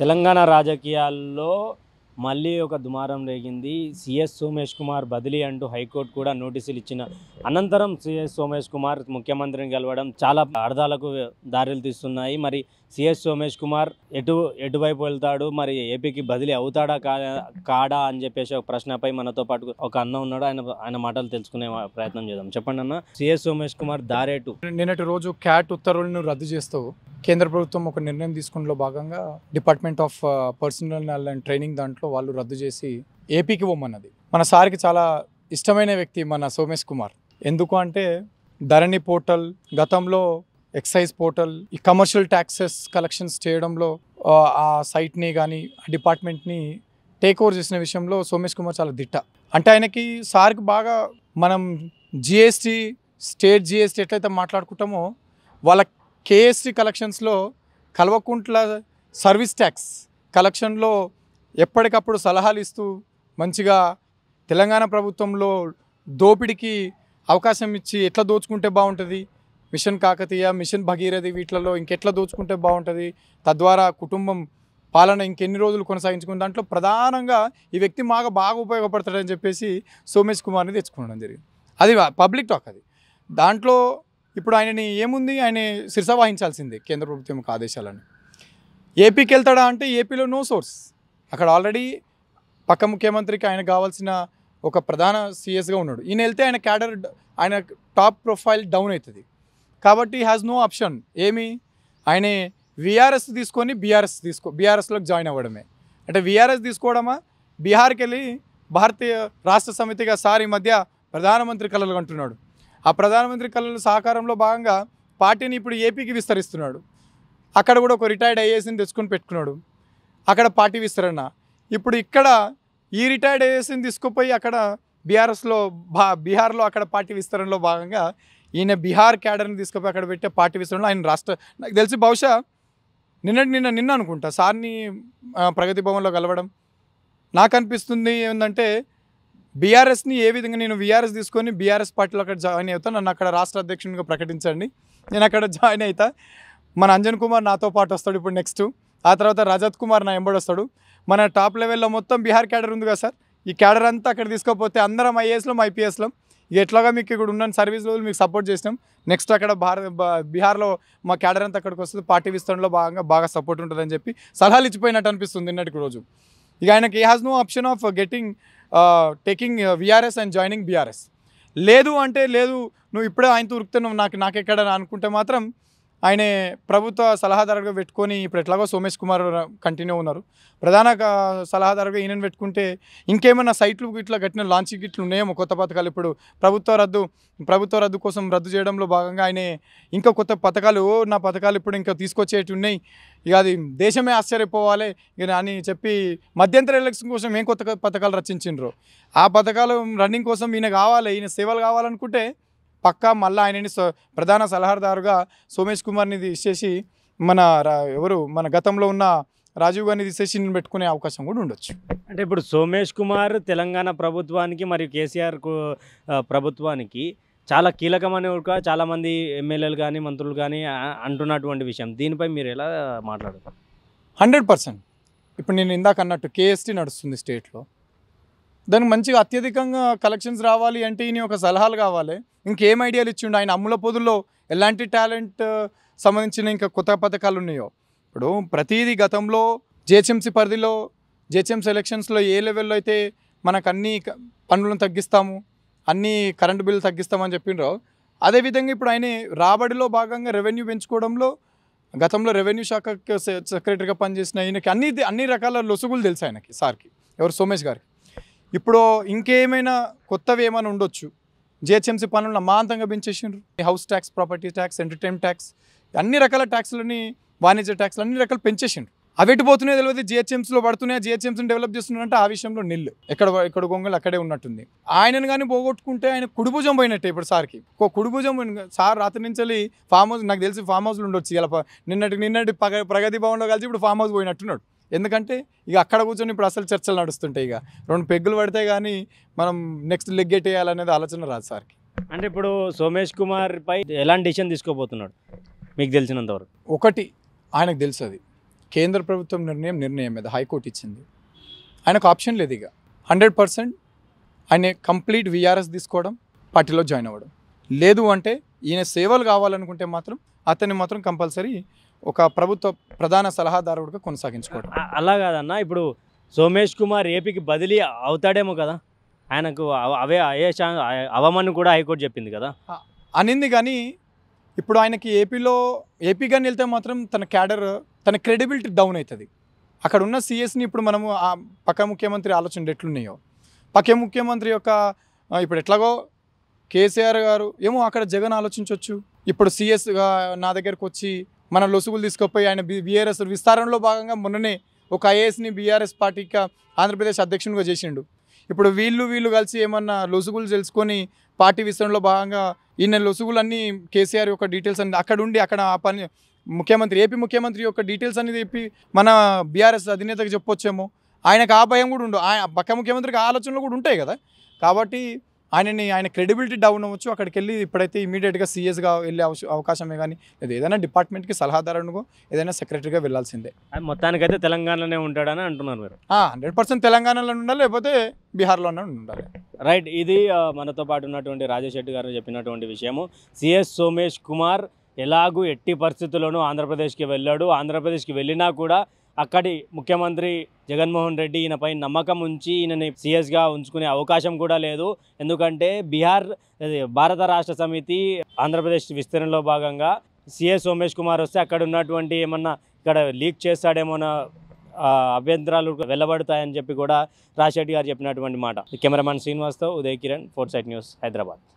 తెలంగాణ రాజకీయాల్లో మళ్ళీ ఒక దుమారం రేగింది సిఎస్ సోమేష్ కుమార్ బదిలీ అంటూ హైకోర్టు కూడా నోటీసులు ఇచ్చిన అనంతరం సిఎస్ సోమేష్ కుమార్ ముఖ్యమంత్రిని కలవడం చాలా అర్థాలకు దారులు తీస్తున్నాయి మరి సిఎస్ సోమేష్ కుమార్ ఎటు ఎటువైపు వెళ్తాడు మరి ఏపీకి బదిలీ అవుతాడా కాడా అని చెప్పేసి ఒక ప్రశ్నపై మనతో పాటు ఒక అన్న ఉన్నాడు ఆయన ఆయన మాటలు తెలుసుకునే ప్రయత్నం చేద్దాం చెప్పండి అన్న సిఎస్ సోమేష్ కుమార్ దారేటు నిన్నటి రోజు క్యాట్ ఉత్తర్వులను రద్దు చేస్తావు కేంద్ర ప్రభుత్వం ఒక నిర్ణయం తీసుకున్నలో భాగంగా department of personnel and training దాంట్లో వాళ్ళు రద్దు చేసి ఏపీకి పోమన్నది మన సార్కి చాలా ఇష్టమైన వ్యక్తి మన సోమేష్ కుమార్ ఎందుకు అంటే ధరణి పోర్టల్ గతంలో ఎక్సైజ్ పోర్టల్ ఈ కమర్షియల్ ట్యాక్సెస్ కలెక్షన్స్ చేయడంలో ఆ సైట్ని కానీ డిపార్ట్మెంట్ని టేక్ ఓవర్ చేసిన విషయంలో సోమేష్ కుమార్ చాలా దిట్ట అంటే ఆయనకి సార్కి బాగా మనం జిఎస్టీ స్టేట్ జిఎస్టీ ఎట్లయితే మాట్లాడుకుంటామో వాళ్ళ కేఎస్టీ కలెక్షన్స్లో కల్వకుంట్ల సర్వీస్ ట్యాక్స్ కలెక్షన్లో ఎప్పటికప్పుడు సలహాలు ఇస్తూ మంచిగా తెలంగాణ ప్రభుత్వంలో దోపిడికి అవకాశం ఇచ్చి ఎట్లా దోచుకుంటే బాగుంటుంది మిషన్ కాకతీయ మిషన్ భగీరథి వీటిలలో ఇంకెట్లా దోచుకుంటే బాగుంటుంది తద్వారా కుటుంబం పాలన ఇంకెన్ని రోజులు కొనసాగించుకుని దాంట్లో ప్రధానంగా ఈ వ్యక్తి మాకు బాగా ఉపయోగపడతాడని చెప్పేసి సోమేష్ కుమార్ని తెచ్చుకోవడం జరిగింది అది పబ్లిక్ టాక్ అది దాంట్లో ఇప్పుడు ఆయనని ఏముంది ఆయన శిరస వాయించాల్సిందే కేంద్ర ప్రభుత్వం యొక్క ఆదేశాలను ఏపీకి వెళ్తాడా అంటే ఏపీలో నో సోర్స్ అక్కడ ఆల్రెడీ పక్క ముఖ్యమంత్రికి ఆయన కావాల్సిన ఒక ప్రధాన సీఎస్గా ఉన్నాడు ఈయన వెళ్తే ఆయన క్యాడర్ ఆయన టాప్ ప్రొఫైల్ డౌన్ అవుతుంది కాబట్టి హ్యాస్ నో ఆప్షన్ ఏమి ఆయనే విఆర్ఎస్ తీసుకొని బీఆర్ఎస్ తీసుకో బీఆర్ఎస్లోకి జాయిన్ అవ్వడమే అంటే విఆర్ఎస్ తీసుకోవడమా బీహార్కి వెళ్ళి భారతీయ రాష్ట్ర సమితిగా సార్ ఈ మధ్య ప్రధానమంత్రి కలలు అంటున్నాడు ఆ ప్రధానమంత్రి కళల సహకారంలో భాగంగా పార్టీని ఇప్పుడు ఏపీకి విస్తరిస్తున్నాడు అక్కడ కూడా ఒక రిటైర్డ్ ఐఏఎస్ని తెచ్చుకొని పెట్టుకున్నాడు అక్కడ పార్టీ విస్తరణ ఇప్పుడు ఇక్కడ ఈ రిటైర్డ్ ఐఏఎస్ని తీసుకుపోయి అక్కడ బీఆర్ఎస్లో బా బీహార్లో అక్కడ పార్టీ విస్తరణలో భాగంగా ఈయన బీహార్ క్యాడర్ని తీసుకుపోయి అక్కడ పెట్టే పార్టీ విస్తరణలో ఆయన రాష్ట్ర నాకు తెలిసి బహుశా నిన్న నిన్న నిన్న అనుకుంటా సార్ని ప్రగతి భవన్లో కలవడం నాకు అనిపిస్తుంది ఏంటంటే బీఆర్ఎస్ని ఏ విధంగా నేను వీఆర్ఎస్ తీసుకొని బీఆర్ఎస్ పార్టీలో అక్కడ జాయిన్ అవుతాను నన్ను అక్కడ రాష్ట్ర అధ్యక్షునిగా ప్రకటించండి నేను అక్కడ జాయిన్ అవుతా మన అంజన్ కుమార్ నాతో పాటు వస్తాడు ఇప్పుడు నెక్స్ట్ ఆ తర్వాత రజత్ కుమార్ నా ఎంబడి వస్తాడు మన టాప్ లెవెల్లో మొత్తం బీహార్ క్యాడర్ ఉంది కదా సార్ ఈ క్యాడర్ అంతా అక్కడ తీసుకోకపోతే అందరం ఐఏఎస్లో ఐపీఎస్లో ఎట్లాగా మీకు ఇక్కడ ఉన్న సర్వీస్ రోజులు మీకు సపోర్ట్ చేసినాం నెక్స్ట్ అక్కడ భారత బీహార్లో మా క్యాడర్ అంతా అక్కడికి వస్తుంది పార్టీ విస్తరణలో భాగంగా బాగా సపోర్ట్ ఉంటుందని చెప్పి సలహాలు ఇచ్చిపోయినట్టు అనిపిస్తుంది నిన్నటికి రోజు ఇక ఆయనకి ఈ has no option of getting taking VRS and joining BRS లేదు అంటే లేదు నువ్వు ఇప్పుడే ఆయనతో ఉరుకుతున్నావు నాకు నాకెక్కడ అనుకుంటే మాత్రం ఆయన ప్రభుత్వ సలహాదారుగా పెట్టుకొని ఇప్పుడు ఎట్లాగో సోమేష్ కుమార్ కంటిన్యూ ఉన్నారు ప్రధాన సలహాదారుగా ఈయనను పెట్టుకుంటే ఇంకేమైనా సైట్లు ఇట్లా కట్టిన లాంచ్ గిట్లు ఉన్నాయేమో కొత్త పథకాలు ఇప్పుడు ప్రభుత్వ రద్దు ప్రభుత్వ రద్దు కోసం రద్దు చేయడంలో భాగంగా ఆయన ఇంకా కొత్త పథకాలు నా పథకాలు ఇప్పుడు ఇంకా తీసుకొచ్చేటి ఉన్నాయి ఇక అది దేశమే ఆశ్చర్యపోవాలి అని చెప్పి మధ్యంతర ఎలక్షన్ కోసం ఏం కొత్త పథకాలు రచించిండ్రు ఆ పథకాలు రన్నింగ్ కోసం ఈయన కావాలి ఈయన సేవలు కావాలనుకుంటే పక్కా మళ్ళీ ఆయనని ప్రధాన సలహాదారుగా సోమేష్ కుమార్ని తీసేసి మన ఎవరు మన గతంలో ఉన్న రాజీవ్ గారిని తీసేసి పెట్టుకునే అవకాశం కూడా ఉండొచ్చు అంటే ఇప్పుడు సోమేష్ కుమార్ తెలంగాణ ప్రభుత్వానికి మరియు కేసీఆర్ ప్రభుత్వానికి చాలా కీలకమని కూడా చాలామంది ఎమ్మెల్యేలు కానీ మంత్రులు కానీ అంటున్నటువంటి విషయం దీనిపై మీరు ఎలా మాట్లాడతారు హండ్రెడ్ పర్సెంట్ ఇప్పుడు నేను ఇందాక అన్నట్టు కేఎస్టీ నడుస్తుంది స్టేట్లో దానికి మంచిగా అత్యధికంగా కలెక్షన్స్ రావాలి అంటే ఈయన ఒక సలహాలు కావాలి ఇంకేం ఐడియాలు ఇచ్చిండు ఆయన అమ్ముల పొదుల్లో ఎలాంటి టాలెంట్ సంబంధించిన ఇంకా కొత్త పథకాలు ఉన్నాయో ఇప్పుడు ప్రతిదీ గతంలో జిహెచ్ఎంసీ పరిధిలో జిహెచ్ఎంసీ ఎలక్షన్స్లో ఏ లెవెల్లో అయితే మనకు అన్ని పనులను తగ్గిస్తాము అన్ని కరెంటు బిల్లు తగ్గిస్తామని చెప్పిండ్రు అదేవిధంగా ఇప్పుడు ఆయన రాబడిలో భాగంగా రెవెన్యూ పెంచుకోవడంలో గతంలో రెవెన్యూ శాఖ సెక్రటరీగా పనిచేసిన ఆయనకి అన్ని అన్ని రకాల లొసుగులు తెలుసు ఆయనకి సార్కి ఎవరు సోమేష్ గారికి ఇప్పుడు ఇంకేమైనా కొత్తవి ఏమైనా ఉండొచ్చు జిహెచ్ఎంసీ పనులను మాంతంగా పెంచేసిండ్రు house tax property tax entertainment tax అన్ని రకాల ట్యాక్స్లని వాణిజ్య ట్యాక్స్లు అన్ని రకాలు పెంచేసిండ్రు ఎటు పోతున్నాయి తెలియదు జిహెచ్ఎంసీలో పడుతున్నాయి జిహెచ్ఎంసీని డెవలప్ చేస్తున్నారంటే ఆ విషయంలో నిల్లు ఎక్కడ ఇక్కడ గొంగలు అక్కడే ఉన్నట్టుంది ఆయనను కానీ పోగొట్టుకుంటే ఆయన కుడుభుజం పోయినట్టే ఇప్పుడు సార్కి ఒక పోయిన సార్ రాత్రి నుంచి ఫామ్ హౌస్ నాకు తెలిసి ఫామ్ హౌస్లు ఉండొచ్చు ఇలా నిన్నటి నిన్నటి ప్రగతి భవన్లో కలిసి ఇప్పుడు ఫామ్ హౌస్ పోయినట్టున్నాడు ఎందుకంటే ఇక అక్కడ కూర్చొని ఇప్పుడు అసలు చర్చలు నడుస్తుంటాయి ఇక రెండు పెగ్గులు పడితే కానీ మనం నెక్స్ట్ లెగ్ వేయాలనేది ఆలోచన రాదు సార్కి అంటే ఇప్పుడు సోమేష్ కుమార్ పై ఎలాంటి డిసిషన్ తీసుకోబోతున్నాడు మీకు తెలిసినంతవరకు ఒకటి ఆయనకు తెలుసు అది కేంద్ర ప్రభుత్వం నిర్ణయం నిర్ణయం మీద హైకోర్టు ఇచ్చింది ఆయనకు ఆప్షన్ లేదు ఇక హండ్రెడ్ పర్సెంట్ ఆయన కంప్లీట్ విఆర్ఎస్ తీసుకోవడం పార్టీలో జాయిన్ అవ్వడం లేదు అంటే ఈయన సేవలు కావాలనుకుంటే మాత్రం అతన్ని మాత్రం కంపల్సరీ ఒక ప్రభుత్వ ప్రధాన సలహాదారుడిగా కొనసాగించుకోవడం అలా కాదన్న ఇప్పుడు సోమేష్ కుమార్ ఏపీకి బదిలీ అవుతాడేమో కదా ఆయనకు అవే అయ్యే అవమని కూడా హైకోర్టు చెప్పింది కదా అనింది కానీ ఇప్పుడు ఆయనకి ఏపీలో ఏపీగా వెళ్తే మాత్రం తన క్యాడర్ తన క్రెడిబిలిటీ డౌన్ అవుతుంది అక్కడ ఉన్న సీఎస్ని ఇప్పుడు మనము ఆ పక్క ముఖ్యమంత్రి ఆలోచనలు ఎట్లున్నాయో పక్క ముఖ్యమంత్రి యొక్క ఇప్పుడు ఎట్లాగో కేసీఆర్ గారు ఏమో అక్కడ జగన్ ఆలోచించవచ్చు ఇప్పుడు సిఎస్ నా దగ్గరకు వచ్చి మన లొసుగులు తీసుకుపోయి ఆయన బీఆర్ఎస్ విస్తారణలో భాగంగా మొన్ననే ఒక ఐఏఎస్ని బీఆర్ఎస్ పార్టీకి ఆంధ్రప్రదేశ్ అధ్యక్షునిగా చేసిండు ఇప్పుడు వీళ్ళు వీళ్ళు కలిసి ఏమన్నా లొసుగులు తెలుసుకొని పార్టీ విస్తరణలో భాగంగా ఈయన లొసుగులన్నీ కేసీఆర్ యొక్క డీటెయిల్స్ అన్ని అక్కడ ఉండి అక్కడ ఆ పని ముఖ్యమంత్రి ఏపీ ముఖ్యమంత్రి యొక్క డీటెయిల్స్ అనేది చెప్పి మన బీఆర్ఎస్ అధినేతకు చెప్పొచ్చేమో ఆయనకు ఆ భయం కూడా ఉండు ఆయన పక్క ముఖ్యమంత్రికి ఆలోచనలు కూడా ఉంటాయి కదా కాబట్టి ఆయనని ఆయన క్రెడిబిలిటీ డౌన్ అవ్వచ్చు అక్కడికి వెళ్ళి ఇప్పుడైతే ఇమీడియట్గా సీఎస్గా వెళ్ళే అవకాశమే కానీ లేదు ఏదైనా డిపార్ట్మెంట్కి సలహాదారునిగో ఏదైనా సెక్రటరీగా వెళ్ళాల్సిందే మొత్తానికైతే తెలంగాణలోనే ఉంటాడని అంటున్నారు మీరు హండ్రెడ్ పర్సెంట్ తెలంగాణలో ఉండాలి లేకపోతే బీహార్లోనే ఉండాలి రైట్ ఇది మనతో పాటు ఉన్నటువంటి రాజేష్ రెడ్డి గారు చెప్పినటువంటి విషయము సిఎస్ సోమేష్ కుమార్ ఎలాగూ ఎట్టి పరిస్థితుల్లోనూ ఆంధ్రప్రదేశ్కి వెళ్ళాడు ఆంధ్రప్రదేశ్కి వెళ్ళినా కూడా అక్కడి ముఖ్యమంత్రి జగన్మోహన్ రెడ్డి ఈయనపై నమ్మకం ఉంచి ఈయనని సీఎస్గా ఉంచుకునే అవకాశం కూడా లేదు ఎందుకంటే బీహార్ భారత రాష్ట్ర సమితి ఆంధ్రప్రదేశ్ విస్తరణలో భాగంగా సిఎస్ సోమేష్ కుమార్ వస్తే అక్కడ ఉన్నటువంటి ఏమన్నా ఇక్కడ లీక్ చేస్తాడేమోన అభ్యంతరాలు వెళ్ళబడతాయని చెప్పి కూడా రాజశెట్టి గారు చెప్పినటువంటి మాట కెమెరామ్యాన్ శ్రీనివాస్తో Uday Kiran four sight news Hyderabad